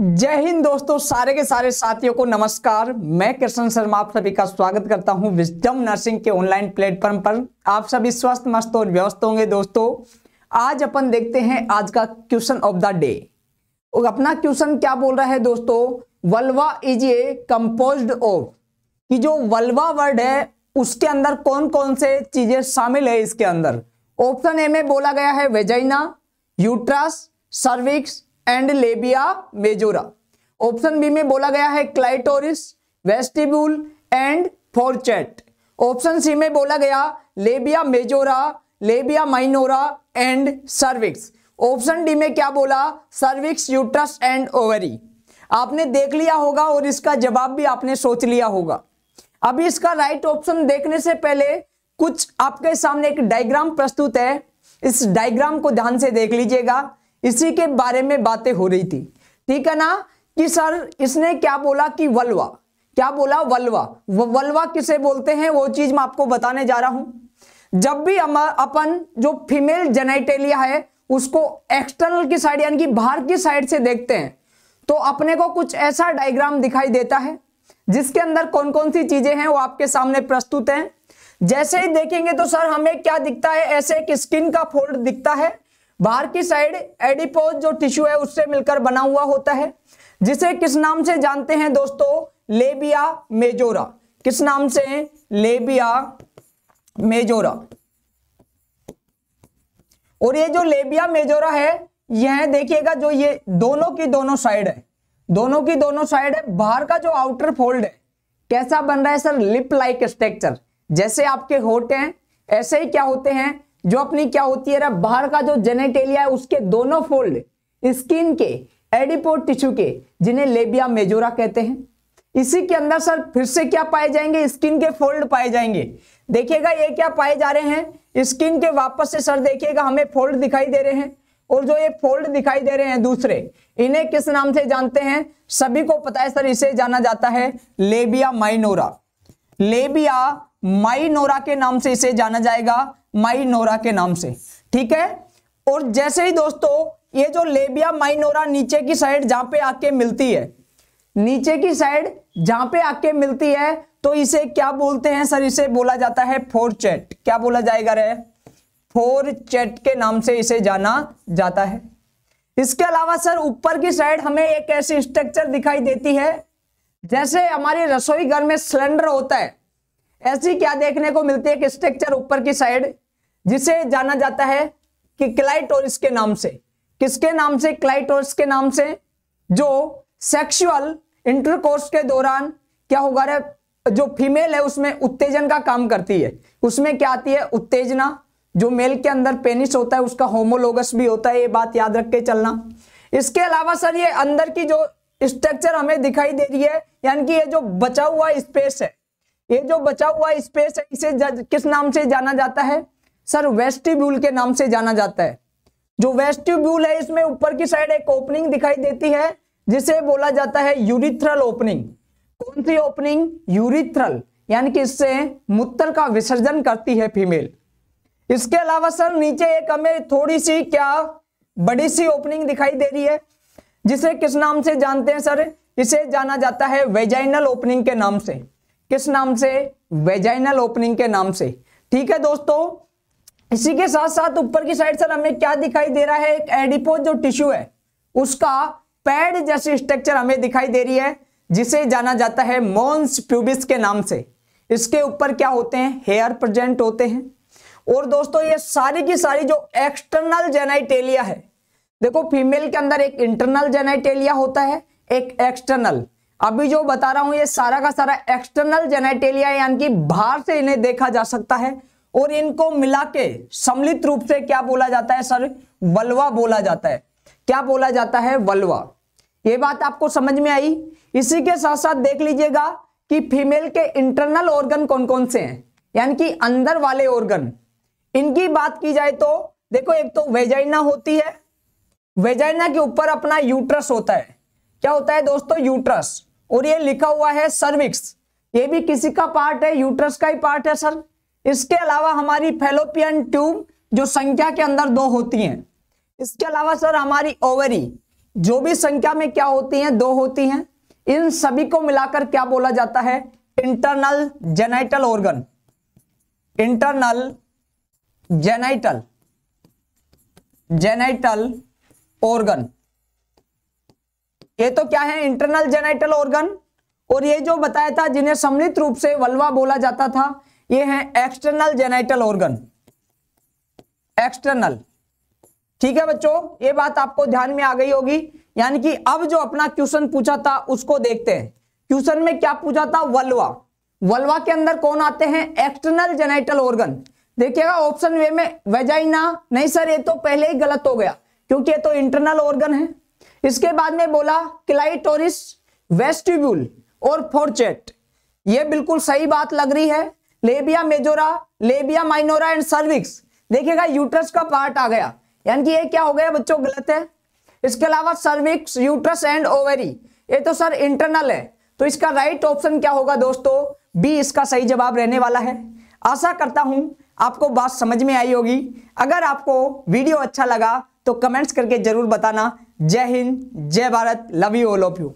जय हिंद दोस्तों सारे के सारे साथियों को नमस्कार मैं कृष्ण शर्मा आप सभी का स्वागत करता हूं विजडम नर्सिंग के ऑनलाइन प्लेटफॉर्म पर आप सभी स्वस्थ मस्त और व्यस्त होंगे दोस्तों आज अपन देखते हैं आज का क्वेश्चन ऑफ द डे और अपना क्वेश्चन क्या बोल रहा है दोस्तों vulva is a compose of कि जो वल्वा वर्ड है उसके अंदर कौन कौन से चीजें शामिल है इसके अंदर ऑप्शन ए में बोला गया है vagina uterus cervix and labia majora option B में बोला गया है clitoris vestibule and fourchette option C में बोला गया labia majora labia minora and cervix option D में क्या बोला सर्विक्स यूट्रस एंड ओवरी आपने देख लिया होगा और इसका जवाब भी आपने सोच लिया होगा अभी इसका राइट ऑप्शन देखने से पहले कुछ आपके सामने एक डायग्राम प्रस्तुत है इस डायग्राम को ध्यान से देख लीजिएगा इसी के बारे में बातें हो रही थी ठीक है ना कि सर इसने क्या बोला कि वलवा क्या बोला वलवा वलवा किसे बोलते हैं वो चीज मैं आपको बताने जा रहा हूं जब भी अपन जो फीमेल जेनाइटेलिया है उसको एक्सटर्नल की साइड यानी कि बाहर की साइड से देखते हैं तो अपने को कुछ ऐसा डायग्राम दिखाई देता है जिसके अंदर कौन कौन सी चीजें हैं वो आपके सामने प्रस्तुत हैं जैसे ही देखेंगे तो सर हमें क्या दिखता है ऐसे एक स्किन का फोल्ड दिखता है बाहर की साइड एडिपोज जो टिश्यू है उससे मिलकर बना हुआ होता है जिसे किस नाम से जानते हैं दोस्तों लेबिया मेजोरा किस नाम से लेबिया मेजोरा और ये जो लेबिया मेजोरा है यह देखिएगा जो ये दोनों की दोनों साइड है दोनों की दोनों साइड है बाहर का जो आउटर फोल्ड है कैसा बन रहा है सर लिप लाइक स्ट्रक्चर जैसे आपके होट हैं ऐसे ही क्या होते हैं जो अपनी क्या होती है बाहर का जो जेनेटेलिया है उसके दोनों फोल्ड स्किन के एडिपोर टिश्यू के जिन्हें लेबिया मेजोरा कहते हैं इसी के अंदर सर फिर से क्या पाए जाएंगे स्किन के फोल्ड पाए जाएंगे देखिएगा ये क्या पाए जा रहे हैं स्किन के वापस से सर देखिएगा हमें फोल्ड दिखाई दे रहे हैं और जो ये फोल्ड दिखाई दे रहे हैं दूसरे इन्हें किस नाम से जानते हैं सभी को पता है सर इसे जाना जाता है लेबिया माइनोरा लेबिया माई नोरा के नाम से इसे जाना जाएगा माई नोरा के नाम से ठीक है और जैसे ही दोस्तों ये जो लेबिया माइनोरा नीचे की साइड जहां पे आके मिलती है नीचे की साइड जहां पे आके मिलती है तो इसे क्या बोलते हैं सर इसे बोला जाता है फोर क्या बोला जाएगा रे फोर के नाम से इसे जाना जाता है इसके अलावा सर ऊपर की साइड हमें एक ऐसी स्ट्रक्चर दिखाई देती है जैसे हमारे रसोई घर में सिलेंडर होता है ऐसी क्या देखने को मिलती है कि स्ट्रक्चर ऊपर की साइड जिसे जाना जाता है कि क्लाइटोरिस के नाम से किसके नाम से क्लाइटोरिस के नाम से जो सेक्सुअल इंटरकोर्स के दौरान क्या होगा रे जो फीमेल है उसमें उत्तेजन का काम करती है उसमें क्या आती है उत्तेजना जो मेल के अंदर पेनिस होता है उसका होमोलोगस भी होता है ये बात याद रख के चलना इसके अलावा सर ये अंदर की जो स्ट्रक्चर हमें दिखाई दे रही है यानी कि ये जो बचा हुआ स्पेस है ये जो बचा हुआ स्पेस है इसे किस नाम से जाना जाता है सर वेस्टिब्यूल के नाम से जाना जाता है जो वेस्टिब्यूल है इसमें ऊपर की साइड एक ओपनिंग दिखाई देती है जिसे बोला जाता है यूरिथ्रल ओपनिंग कौन सी ओपनिंग यूरिथ्रल यानी कि इससे मूत्र का विसर्जन करती है फीमेल इसके अलावा सर नीचे एक हमें थोड़ी सी क्या बड़ी सी ओपनिंग दिखाई दे रही है जिसे किस नाम से जानते हैं सर इसे जाना जाता है वेजाइनल ओपनिंग के नाम से किस नाम से वेजाइनल ओपनिंग के नाम से ठीक है दोस्तों इसी के साथ साथ ऊपर की साइड सर हमें क्या दिखाई दे रहा है एक एडिपोज जो टिश्यू है उसका पैड जैसी स्ट्रक्चर हमें दिखाई दे रही है जिसे जाना जाता है मोन्स प्यूबिस के नाम से इसके ऊपर क्या होते हैं हेयर प्रेजेंट होते हैं और दोस्तों ये सारी की सारी जो एक्सटर्नल जेनाइटेलिया है देखो फीमेल के अंदर एक इंटरनल जेनाइटेलिया होता है एक एक्सटर्नल अभी जो बता रहा हूं ये सारा का सारा एक्सटर्नल जेनेटेलिया यानी कि बाहर से इन्हें देखा जा सकता है और इनको मिला के सम्मिलित रूप से क्या बोला जाता है सर वलवा बोला जाता है क्या बोला जाता है वलवा ये बात आपको समझ में आई इसी के साथ साथ देख लीजिएगा कि फीमेल के इंटरनल ऑर्गन कौन कौन से हैं यानी कि अंदर वाले ऑर्गन इनकी बात की जाए तो देखो एक तो वेजाइना होती है वेजाइना के ऊपर अपना यूट्रस होता है क्या होता है दोस्तों यूट्रस और ये लिखा हुआ है सर्विक्स ये भी किसी का पार्ट है यूट्रस का ही पार्ट है सर इसके अलावा हमारी फेलोपियन ट्यूब जो संख्या के अंदर दो होती हैं इसके अलावा सर हमारी ओवरी जो भी संख्या में क्या होती हैं दो होती हैं इन सभी को मिलाकर क्या बोला जाता है internal genital organ internal genital genital organ ये तो क्या है इंटरनल जेनाइटल ऑर्गन और ये जो बताया था जिन्हें सम्मिलित रूप से वल्वा बोला जाता था ये है एक्सटर्नल जेनाइटल ऑर्गन एक्सटर्नल ठीक है बच्चों ये बात आपको ध्यान में आ गई होगी यानी कि अब जो अपना क्वेश्चन पूछा था उसको देखते हैं क्वेश्चन में क्या पूछा था वल्वा वल्वा के अंदर कौन आते हैं एक्सटर्नल जेनाइटल ऑर्गन देखिएगा ऑप्शन वे में वेजाइना नहीं सर ये तो पहले ही गलत हो गया क्योंकि ये तो इंटरनल ऑर्गन है इसके बाद में बोला क्लाइटोरिस वेस्टिब्यूल और फोरचेट ये बिल्कुल सही बात लग रही है labia majora labia minora and cervix देखिएगा यूट्रस का पार्ट आ गया यानी कि ये क्या हो गया बच्चों गलत है इसके अलावा सर्विक्स यूट्रस एंड ओवेरी ये तो सर इंटरनल है तो इसका राइट ऑप्शन क्या होगा दोस्तों बी इसका सही जवाब रहने वाला है आशा करता हूं आपको बात समझ में आई होगी अगर आपको वीडियो अच्छा लगा तो कमेंट्स करके जरूर बताना जय हिंद जय Bharat love you all of you